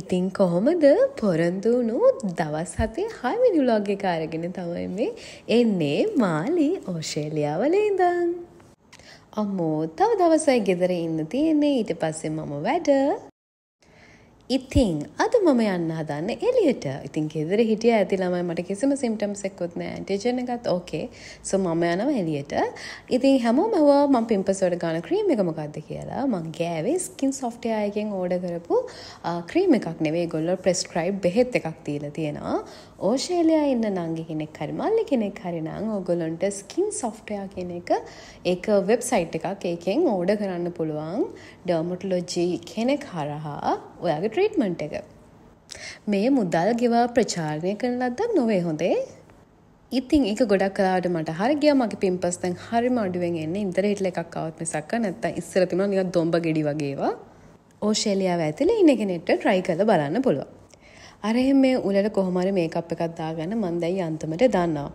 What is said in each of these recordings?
ඉතින් කොහොමද පොරොන්දුණු දවස් හතේ හයවිනි ව්ලොග් එක අරගෙන තමයි මේ එන්නේ මාලි ඕස්ට්‍රේලියාවල ඉඳන්. අම්මෝ තව දවසයි ගෙදර ඉන්න තියෙන්නේ ඊට පස්සේ මම වැඩ ඉතිං අද මම යන්න හදන්න එලියට ඉතින් ෙදර හිටිය ඇති ළමයි මට කිසිම සිම්ටම් සෙක්කොත්න ඇන්ටජන එකත් ඕකේ සො මම යනව එලියට ඉතින් හැමෝ මව ම පිම්පසොට ගන ක්‍රීම එකමකක්ද කියලා මං ගෑවේ ස්කින් සොෆ්ටයයගෙන් ඕඩ කරපු ක්‍රීම එකක් නෙවේ ගොල්ල ප්‍රස්ක්‍රයිබ් බෙහෙත් එකක් තිීල තියෙනවා ඕශේලයා එන්න නංගි කෙනෙක් හරිමල්ලි කෙනෙක් හරිනං ඔගොලොන්ට ස්කින් සොෆ්ටයා කියන එක ඒක වෙබ්සයිට් එකක් ඒකෙන් ඕඩ කරන්න පුළුවන් ඩර්මටලොජී කෙනෙක් හරහා ඔයාගේ ට්‍රීට්මන්ට් එක. මේ මුදල් ගෙවා ප්‍රචාරණය කරන ලද්දක් නොවේ හොඳේ. ඉතින් එක ගොඩක් කලාට මට හරි ගියා මගේ පිම්පස් දැන් හරිම අඩුවෙන් එන්නේ ඉන්දර හිටල එකක් આવත් මිසක් නැත්තම් ඉස්සර තිබුණා නිකන් දොම්බ ගෙඩි වගේවා. ඕස්ට්‍රේලියාව ඇතුලේ ඉන්න කෙනෙක්ට try කරලා බලන්න පුළුවන්. අර එහෙම මේ උලට කොහොම හරි මේකප් එකක් දාගන්න මම දැන් අන්තිමට දන්නවා.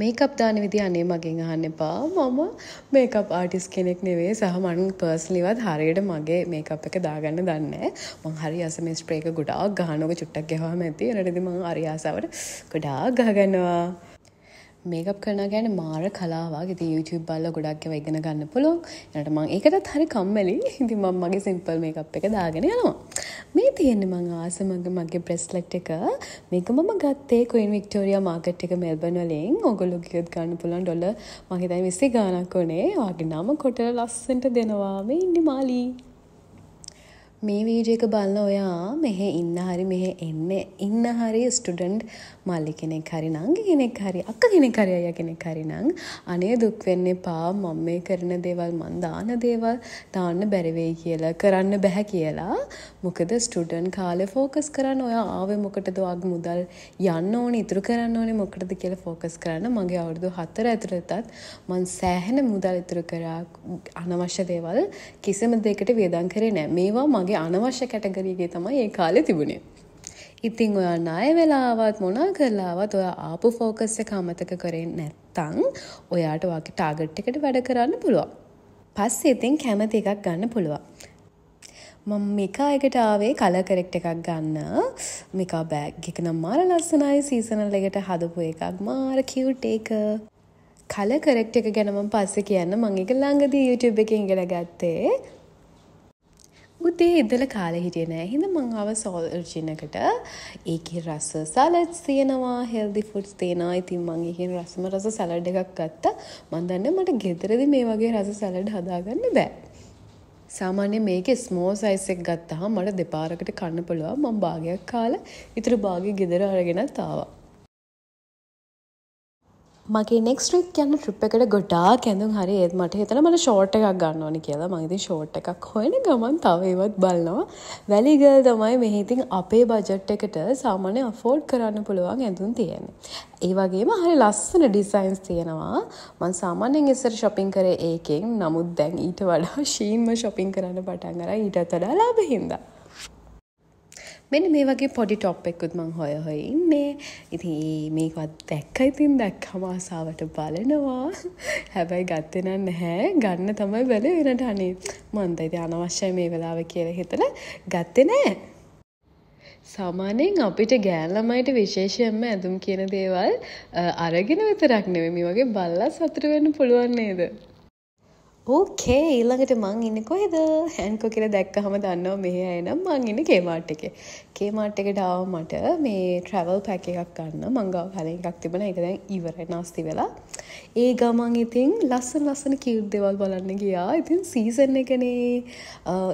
මේකප් දාන විදි අනේ මගෙන් අහන්න එපා මම මේකප් ආටිස් කෙනෙක් නෙවේ සහ මනුන් පර්ස්ලිවත් හරියට මගේ මේකප් එක දාගන්න දන්න මං හරි අසම ස්ප්‍රේක ගොඩා ගානක චුට්ටක් ගැහවාම ඇති රටදි මං අරියාසාවට ගොඩා ගහගන්නවා මේකප් කරන ගැන මාර කලාවක් ඉති YouTube බල්ල ගොඩක්ව ඉගෙන ගන්න පුළුවන් එනට මං ඒකටත් හරි කම්මලි හිති මං මගේ සිම්පල් මේකප් එක දාගෙන යනවා මේ තියෙන මං ආසමග මගේ ප්‍රෙස්ලෙක්් එක මේක මම ගත්තේ කොයින් වික්ටෝරිය මාකට් එක මෙල්බනලින් ඔගොලු ගියත් ගන්න පුළන් ඩොල මහිතයි විසි ගානක් ඕනේ වගේ නම කොට ලස්සන්ට දෙනවාම ඉන්න මාලී මේ වීඩියක බලන ඔයා මෙහෙ ඉන්න හරි මෙහෙ එන්න ඉන්න හරි ස්ටුඩන්ට් මල්ලි කෙනෙක් හරි නංගි කෙනෙක් හරි අක්ක කෙනෙක් හරි අය කෙනෙක් හරි නං අනේ දුක් වෙන්න එපා මම මේ කරන දේවල් මන් දාන දේවල් දාන්න බැරි වෙයි කියලා කරන්න බෑ කියලා මොකද ස්ටුඩන්ට් කාලේ ફોකස් කරන්න ඔයා ආවේ මොකටද වගේ මුදල් යන්න ඕනේ ඉතුරු කරන්න ඕනේ මොකටද කියලා ફોකස් කරන්න මගේ අවුරුදු 4 ඇතුළතත් මං සෑහෙන මුදල් ඉතුරු කරා අනවශ්‍ය දේවල් කිසිම දෙයකට වියදම් කරේ නෑ මේවා වගේ අනවශ්‍ය කැටගරියගේ තමයි ඒ කාලෙ තිබුණේ. ඉතිං ඔයා ණය වෙලාවත් මොනා කරලාවත් ඔයා ආපු ෆෝකස් එක අමතක කරේ නැත්තං ඔයාට වගේ ටාගට් එකට වැඩ කරන්න පුළුවන්. පස්සේ ඉතින් කැමති එකක් ගන්න පුළුවන්. මම මිකා එකට ආවේ කල කරෙක්ට එකක් ගන්න මිකා බෑග් එක නම් මාර ලස්සනයි සීසනල් එකට හදපු එකක් මාර කිව්ට් ඒක කල කරෙක්ට එක ගැනම පස්සේ කියන්න මං එක ළඟදී YouTube එක ඉගෙන ගත්තේ උදේ ඉදල කාල හිටිය නෑ හිඳ මංාව සෝල් ර්ජිනකට ඒක රස සලට් තියනවා හෙල්දි ෆුට්ස් තේනා ඉතින් මංගේහින් රසම රස සලඩ් එකක් ගත්ත මන්දන්න මට ගෙදරදි මේ වගේ රස සැලඩ් හදාගන්න බෑ. සාමාන්‍ය මේක ස්මෝ සයිසෙක් ගත්තහා මට දෙපාරකට කන්න පුළුවන් මං භාගයක් කාල ඉතුර භාග ගෙදර අරගෙන තාවා. මගේ නෙක්ස්ට්‍රීක් යන්න ට්‍රිප් එකට ගොඩා කැඳුම් හරි ඒත් මට හිතන මට ෂෝට් එකක් ගන්න ඕනි කියලා මගේති ෂෝට් එකක් හොයන ගමන් තව ඒවත් බලනවා වැලිගල් තමයි මෙහිතින් අපේ බජට් එකට සාමානය අෆෝඩ් කරන්න පුළුවන් ඇඳුම් තියෙන්නේ ඒ වගේම හරි ලස්සන ඩිසයින්ස් තියෙනවා මන් සාමාන්‍යෙන් ඉස්සර ශොපින් කරේ ඒකෙන් නමුත් දැන් ඊට වඩා ශීන්ම ශොපින් කරන්න පටන් කර ඊටත් වඩා ලාබහින්දා මෙන්න මේ වගේ පොඩි ටොප් එකුත් මං හොය හොය ඉන්නේ ඉතින් මේකත් දැක්ක ඉතින් දැක්කම ආසාවට බලනවා හැබැයි ගත්තෙන නැහැ ගන්න තමයි බැල වෙනට අනේ මන්ද ඉති අනවශ්‍යය මේ වෙලාව කියල හිතල ගත්තෙ නෑ සාමානයෙන් අපිට ගෑල්ලමයිට විශේෂයෙන්ම ඇඳුම් කියන දේවල් අරගෙන විතරක් නෙවෙමි වගේ බල්ලා සතුට වෙන්න පුළුවන් නේද. ඕකේ ඊළඟට මං ඉන්න කොහෙද හැන්කෝ කියලා දැක්කහම දන්නවා මෙහෙ එනම් මං ඉන්න කේමාට් එකේ. කේමාට් එකට ආව මට මේ ට්‍රැවල් පැක් එකක් ගන්න මං ගාව කලින් එකක් තිබුණා ඒක දැන් ඉවරයි නාස්ති වෙලා. ඒ ගමන් ඉතින් ලස්සන ලස්සන කියුට් දේවල් බලන්න ගියා. ඉතින් සීසන් එකනේ.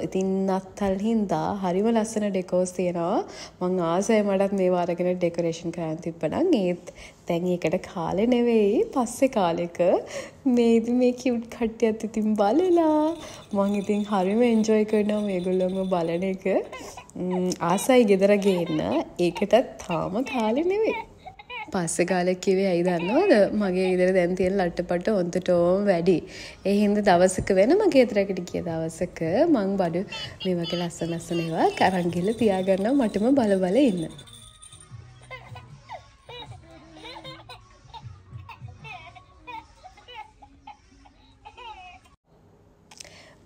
ඉතින් නත්තල් හින්දා හරිම ලස්සන ඩෙකෝස් තියෙනවා. මං ආසයි මටත් මේවා අරගෙන ඩෙකොරේෂන් කරන්න තිබ්බනම් ඒත් දැන් ඒකට කාලෙ නෙවෙයි පස්සෙ කාලෙක මේ ඉතින් මේ කියුට් කට්ටියත් ඉතින් බලලා මං ඉතින් හරිම එන්ජොයි කරනවා මේගොල්ලොම බලන එක ආසයි ගෙදර ගේන්න ඒකටත් තාම කාලෙ නෙවෙයි පස්ස කාලෙක් කිවේ ඇයි දන්නවද මගේ ඉදර දැන් තියෙන ලට්ටපට ඔොන්තටෝම් වැඩි. එහින්ද දවසක වෙන මගේ තරකට කිය දවසක මං බඩු මේ වගේ ලස්සනස්සනේවා කරංගිල්ල තියාගන්නවා මටම බලබල ඉන්න.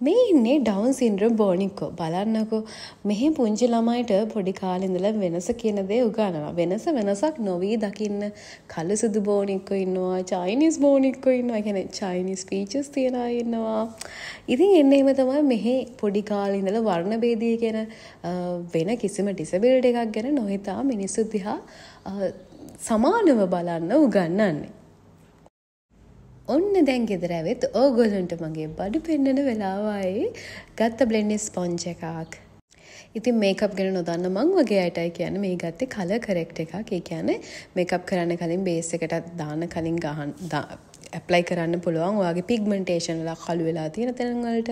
මේ ඉන්නේ ඩවන් සින්ද්‍රම් බෝනික්කෝ බලන්නකෝ මෙහෙ පුංචි ළමයිට පොඩි කාලිඳල වෙනස කියන දේ උගන්නවා වෙනස වෙනසක් නොවී දකින්න කළු සුදු බෝනික්කෝ ඉන්නවා චයිනිස් බෝනික්කෝ ඉන්නවා ගැන චයිනිස් පීචස් තියෙනා ඉන්නවා ඉතින් එන්න එම තමයි මෙහෙ පොඩි කාලිඳල වර්ණ බේදී ගැන වෙන කිසිම ඩිසබිල්ට එකක් ගැන නොහිතා මිනිස්සු දිහා සමානව බලන්න උගන්නන්නේ ඔන්න දැන් ගෙදරඇවෙත් ඕගොලුන්ට මගේ බඩු පෙන්න්නන වෙලාවායි ගත්ත බ්ලෙන්ඩිස් පොංච එකක්. ඉතින් මේකප් ගෙන නොදන්න මං වගේ අයටයි කියන මේ ගත්ත කල කරෙක්් එකක් ඒ කියන මේකප් කරන්න කලින් බේස එකටත් දාන කලින් ගහන් ඇප්ලයි කරන්න පුළුවන් ඔයාගේ පිගමෙන්ටේෂන්ලා කළු වෙලා තියෙන තැනවලට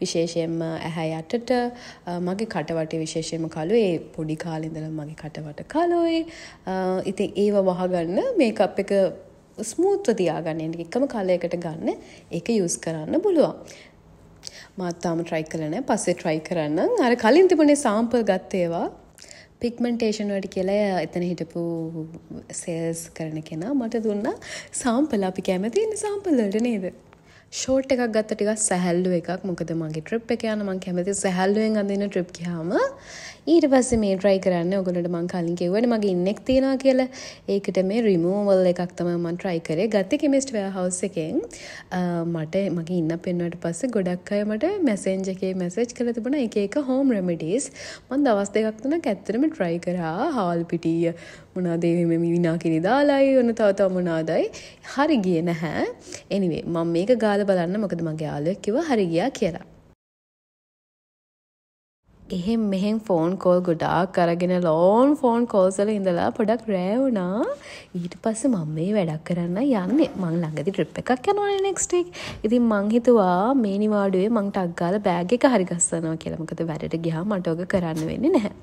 විශේෂයෙන්ම ඇහැ යටට මගේ කටවට විශේෂයම කලු ඒ පොඩි කාලින්දල මගේ කටවට කලොයි ඉතින් ඒව වහගන්න මේකප් එක ස්මූත්ව තියාගන්න එකම කාලයකට ගන්න ඒක යුස් කරන්න පුළුවන්. මාත්තාම ට්‍රයි කලන පස්සේ ට්‍රයි කරන්න අර කලින් තිබුණේ සාම්පල් ගත්තේවා පික්මන්ටේෂන් වැඩි කියලා එතන හිටපු සේල්ස් කරන කෙනා මට දුන්න සාම්පල අපි කැමති සාම්පල්ලට නේද ෂෝට් එකක් ගත්ත ටිකක් සැහැල්ලුව එකක් මොකද මගේ ට්‍රිප් එක යන මං කැමති සැහැල්ලුවෙන් අඳින ට්‍රිප් ගියාම ඊට පස්සේ මේ try කරන්න ඔයගොල්ලන්ට මං කලින් කිව්වනේ මගේ ඉන්නෙක් තියනවා කියලා ඒකට මේ රිමූවල් එකක් තමයි මම try කරේ ගත්තේ කෙමිස්ට් වෙයර්හවුස් එකෙන් මට මගේ ඉන්න පෙන්නුවට පස්සේ ගොඩක් අය මට මැසෙන්ජ් එකේ මැසේජ් කරලා තිබුණා එක එක හෝම් රෙමඩීස් මම දවස් දෙකක් තුනක් ඇත්තටම try කරා හාල් පිටිය මොනාදේ මෙම විනා කිරි දාලායි ඔන්න තවතව මොනාදයි හරි ගිය නැහැ එනිවේ මං මේක ගාල බලන්න මොකද මගේ යාලුවෙක් කිව හරි ගියා කියලා එහෙම මෙහෙන් ෆෝන් කෝල් ගොඩාක් අරගෙන ලෝන් ෆෝන් කෝල්සල ඉඳලා පොඩක් රෑවුනා ඊට පස්ස මම මේ වැඩක් කරන්න යන්න මං ළඟදි ට්‍රිප් එකක් යනවන නෙක්ස්ටෙක් ඉතින් මංහිතුවා මේ නිවාඩුවේ මංට අක්ගාල බෑග එක හරිගස්සනවා කියලමකද වැඩට ගියා මටෝග කරන්න වෙන්නේ නැහැ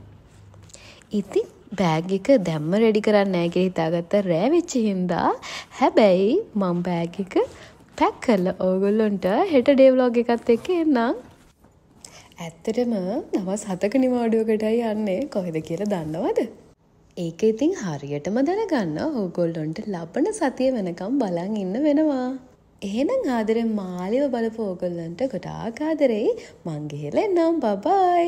ඉතින් බෑග් එක දැම්ම රෙඩි කරන්න ඇගේ හිතාගත්ත රෑවිච්චි හින්දා හැබැයි මං බෑග් එක පැක් කරල ඕගොල්ලොන්ට හෙට ඩේව්ලෝග් එකත් එක්ක එන්නම් ඇත්තටම දවස් හතක නිවාඩුවකටයි යන්නේ කොහෙද කියලා දන්නවද ඒක ඉතින් හරියටම දැනගන්න ඕගොල්ලොන්ට ලබන සතිය වෙනකම් බලන් ඉන්න වෙනවා එහෙනම් ආදරෙන් මාලිව බලපු ඕගොල්ලන්ට ගොඩාක් ආදරෙයි මං ගිහලා එන්නම් බබයි